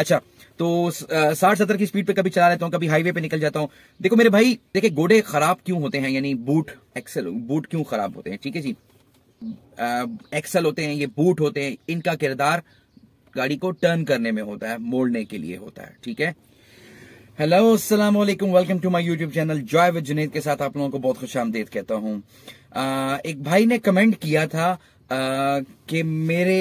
अच्छा तो साठ सत्तर की स्पीड पे कभी चला लेता हूँ कभी हाईवे पे निकल जाता हूँ देखो मेरे भाई देखिए गोडे खराब क्यों होते हैं यानी बूट एक्सल बूट क्यों खराब होते हैं ठीक है जी एक्सल होते हैं ये बूट होते हैं इनका किरदार गाड़ी को टर्न करने में होता है मोड़ने के लिए होता है ठीक है हेलो असलम welcome to my YouTube channel Joy with Junaid के साथ आप लोगों को बहुत खुश आमदेद कहता हूँ एक भाई ने कमेंट किया था कि मेरे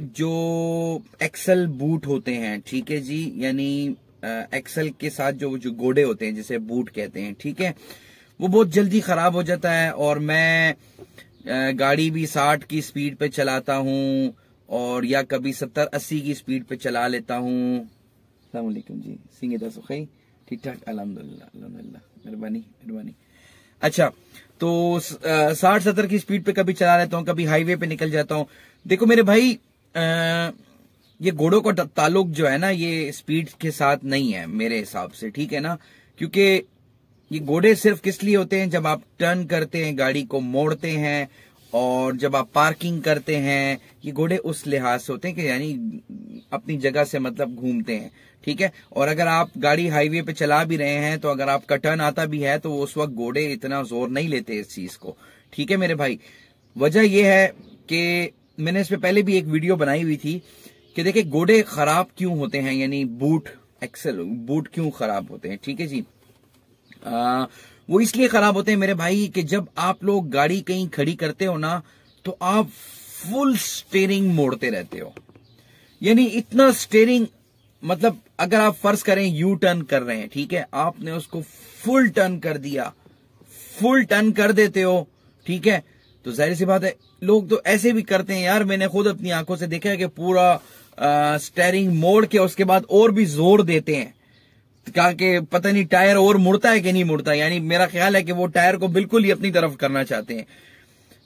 जो एक्सल बूट होते हैं ठीक है जी यानी एक्सल के साथ जो जो गोडे होते हैं जिसे बूट कहते हैं ठीक है वो बहुत जल्दी खराब हो जाता है और मैं गाड़ी भी साठ की स्पीड पे चलाता हूँ और या कभी सत्तर अस्सी की स्पीड पे चला लेता हूँ अलमैकम जी सिंह दसोखी ठीक ठाक अलहमदुल्ला मेहरबानी मेहरबानी अच्छा तो साठ सत्तर की स्पीड पे कभी चला लेता हूँ कभी हाईवे पे निकल जाता हूँ देखो मेरे भाई ये घोड़ों का ताल्लुक जो है ना ये स्पीड के साथ नहीं है मेरे हिसाब से ठीक है ना क्योंकि ये घोड़े सिर्फ किस लिए होते हैं जब आप टर्न करते हैं गाड़ी को मोड़ते हैं और जब आप पार्किंग करते हैं ये घोड़े उस लिहाज से होते हैं कि यानी अपनी जगह से मतलब घूमते हैं ठीक है और अगर आप गाड़ी हाईवे पे चला भी रहे हैं तो अगर आपका टर्न आता भी है तो उस वक्त घोड़े इतना जोर नहीं लेते इस चीज को ठीक है मेरे भाई वजह यह है कि मैंने इस पर पहले भी एक वीडियो बनाई हुई थी कि देखिए गोडे खराब क्यों होते हैं यानी बूट एक्सल बूट क्यों खराब होते हैं ठीक है जी आ, वो इसलिए खराब होते हैं मेरे भाई कि जब आप लोग गाड़ी कहीं खड़ी करते हो ना तो आप फुल स्टेरिंग मोड़ते रहते हो यानी इतना स्टेरिंग मतलब अगर आप फर्ज करें यू टर्न कर रहे हैं ठीक है आपने उसको फुल टर्न कर दिया फुल टर्न कर देते हो ठीक है तो जाहिर सी बात है लोग तो ऐसे भी करते हैं यार मैंने खुद अपनी आंखों से देखा है कि पूरा स्टेयरिंग मोड़ के उसके बाद और भी जोर देते हैं कहा कि पता नहीं टायर और मुड़ता है कि नहीं मुड़ता यानी मेरा ख्याल है कि वो टायर को बिल्कुल ही अपनी तरफ करना चाहते हैं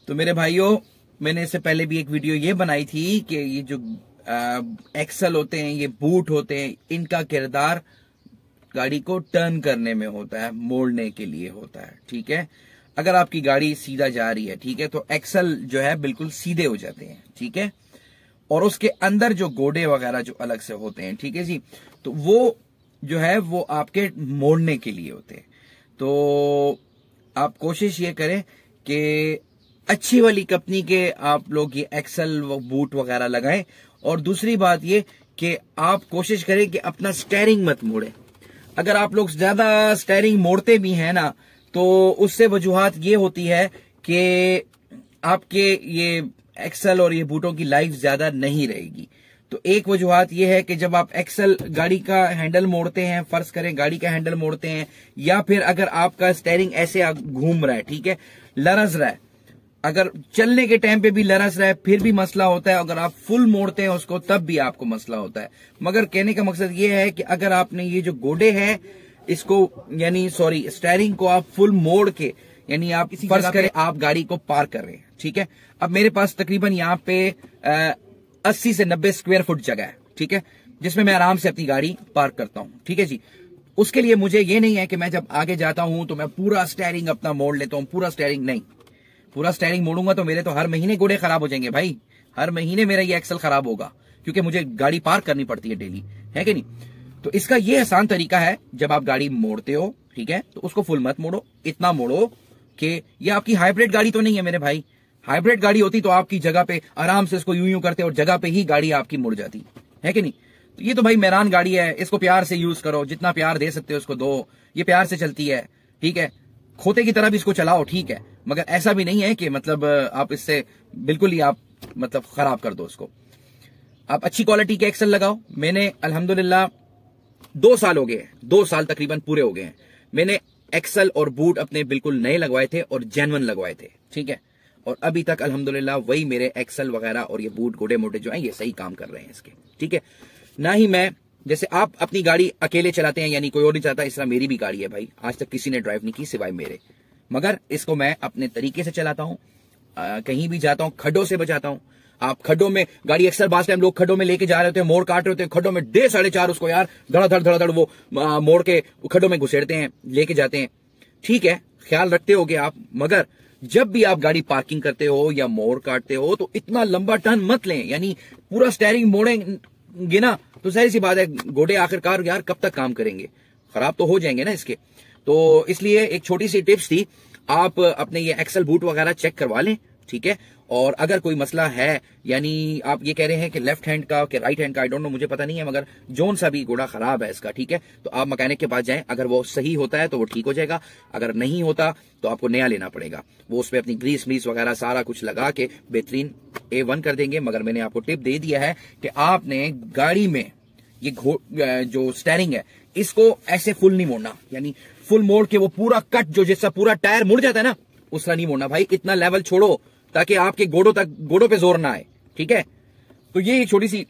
तो मेरे भाइयों मैंने इससे पहले भी एक वीडियो ये बनाई थी कि ये जो एक्सल होते हैं ये बूट होते हैं इनका किरदार गाड़ी को टर्न करने में होता है मोड़ने के लिए होता है ठीक है अगर आपकी गाड़ी सीधा जा रही है ठीक है तो एक्सल जो है बिल्कुल सीधे हो जाते हैं ठीक है और उसके अंदर जो गोडे वगैरह जो अलग से होते हैं ठीक है जी तो वो जो है वो आपके मोड़ने के लिए होते हैं तो आप कोशिश ये करें कि अच्छी वाली कंपनी के आप लोग ये एक्सल बूट वगैरह लगाएं और दूसरी बात ये कि आप कोशिश करें कि अपना स्टेयरिंग मत मोड़े अगर आप लोग ज्यादा स्टेयरिंग मोड़ते भी हैं ना तो उससे वजूहत ये होती है कि आपके ये एक्सल और ये बूटों की लाइफ ज्यादा नहीं रहेगी तो एक वजूहत यह है कि जब आप एक्सल गाड़ी का हैंडल मोड़ते हैं फर्ज करें गाड़ी का हैंडल मोड़ते हैं या फिर अगर आपका स्टेयरिंग ऐसे घूम रहा है ठीक है लरस रहा है अगर चलने के टाइम पे भी लरस रहा है फिर भी मसला होता है अगर आप फुल मोड़ते हैं उसको तब भी आपको मसला होता है मगर कहने का मकसद ये है कि अगर आपने ये जो गोडे हैं इसको यानी सॉरी स्टेयरिंग को आप फुल मोड़ के यानी आप किसी फर्ज करें आप गाड़ी को पार कर रहे हैं ठीक है अब मेरे पास तकरीबन यहाँ पे अस्सी से नब्बे स्क्वायर फुट जगह है ठीक है जिसमें मैं आराम से अपनी गाड़ी पार्क करता हूँ ठीक है जी उसके लिए मुझे ये नहीं है कि मैं जब आगे जाता हूं तो मैं पूरा स्टेयरिंग अपना मोड़ लेता हूँ पूरा स्टेयरिंग नहीं पूरा स्टेयरिंग मोड़ूंगा तो मेरे तो हर महीने गोड़े खराब हो जाएंगे भाई हर महीने मेरा ये एक्सल खराब होगा क्योंकि मुझे गाड़ी पार्क करनी पड़ती है डेली है कि नहीं तो इसका ये आसान तरीका है जब आप गाड़ी मोड़ते हो ठीक है तो उसको फुल मत मोड़ो इतना मोड़ो कि ये आपकी हाइब्रिड गाड़ी तो नहीं है मेरे भाई हाइब्रिड गाड़ी होती तो आपकी जगह पे आराम से इसको यू यू करते और जगह पे ही गाड़ी आपकी मुड़ जाती है कि नहीं तो ये तो भाई मैरान गाड़ी है इसको प्यार से यूज करो जितना प्यार दे सकते हो उसको दो ये प्यार से चलती है ठीक है खोते की तरह भी इसको चलाओ ठीक है मगर ऐसा भी नहीं है कि मतलब आप इससे बिल्कुल ही आप मतलब खराब कर दो उसको आप अच्छी क्वालिटी के एक्सल लगाओ मैंने अल्हम्दुलिल्लाह दो साल हो गए दो साल तकरीबन पूरे हो गए हैं मैंने एक्सल और बूट अपने बिल्कुल नए लगवाए थे और जेनवन लगवाए थे ठीक है और अभी तक अल्हम्दुलिल्लाह वही मेरे एक्सल वगैरह और ये बूट गोटे मोटे जो हैं ये सही काम कर रहे हैं इसके ठीक है ना ही मैं जैसे आप अपनी गाड़ी अकेले चलाते हैं यानी कोई और नहीं चलाता इस तरह मेरी भी गाड़ी है भाई आज तक किसी ने ड्राइव नहीं की सिवाय मेरे मगर इसको मैं अपने तरीके से चलाता हूँ कहीं भी जाता हूँ खड्डों से बचाता हूँ आप खड्डों में गाड़ी अक्सर बास टाइम लोग खड्डों में लेके जा रहे होते हैं मोड़ काट रहे होते हैं खड्डों में डे साढ़े चार उसको यार धड़ाधड़ धड़ाधड़ वो मोड़ के खड्डों में घुसेड़ते हैं लेके जाते हैं ठीक है ख्याल रखते हो आप मगर जब भी आप गाड़ी पार्किंग करते हो या मोड़ काटते हो तो इतना लंबा टर्न मत लें यानी पूरा स्टेयरिंग मोड़ेंगे ना तो सारी सी बात है घोड़े आखिरकार यार कब तक काम करेंगे खराब तो हो जाएंगे ना इसके तो इसलिए एक छोटी सी टिप्स थी आप अपने ये एक्सल बूट वगैरह चेक करवा लें ठीक है और अगर कोई मसला है यानी आप ये कह रहे हैं कि लेफ्ट हैंड का कि राइट हैंड का आई डोंट नो मुझे पता नहीं है मगर जोन सा भी घोड़ा खराब है इसका ठीक है तो आप मकैनिक के पास जाएं अगर वो सही होता है तो वो ठीक हो जाएगा अगर नहीं होता तो आपको नया लेना पड़ेगा वो उस पर अपनी ग्रीस मीस वगैरह सारा कुछ लगा के बेहतरीन ए वन कर देंगे मगर मैंने आपको टिप दे दिया है कि आपने गाड़ी में ये जो स्टेरिंग है इसको ऐसे फुल नहीं मोड़ना यानी फुल मोड़ के वो पूरा कट जो जिसका पूरा टायर मुड़ जाता है ना उसका नहीं मोड़ना भाई इतना लेवल छोड़ो ताकि आपके गोड़ों तक गोड़ों पे जोर ना आए ठीक है तो ये एक छोटी सी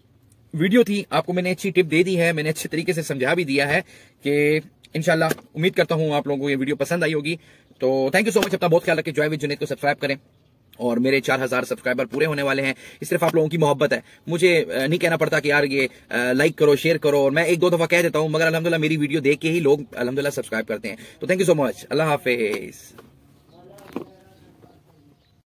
वीडियो थी आपको मैंने अच्छी टिप दे दी है मैंने अच्छे तरीके से समझा भी दिया है कि इनशाला उम्मीद करता हूं आप लोगों को ये वीडियो पसंद आई होगी तो थैंक यू सो मच अपना बहुत ख्याल रखें जॉय विद जुनेद को सब्सक्राइब करें और मेरे चार हजार सब्सक्राइबर पूरे होने वाले हैं इस सिर्फ आप लोगों की मोहब्बत है मुझे नहीं कहना पड़ता कि यार ये लाइक करो शेयर करो और मैं एक दो दफा कह देता हूं मगर अलहमदुल्ला मेरी वीडियो देख के ही लोग अलहमदुल्ला सब्सक्राइब करते हैं तो थैंक यू सो मच अल्लाह हाफिज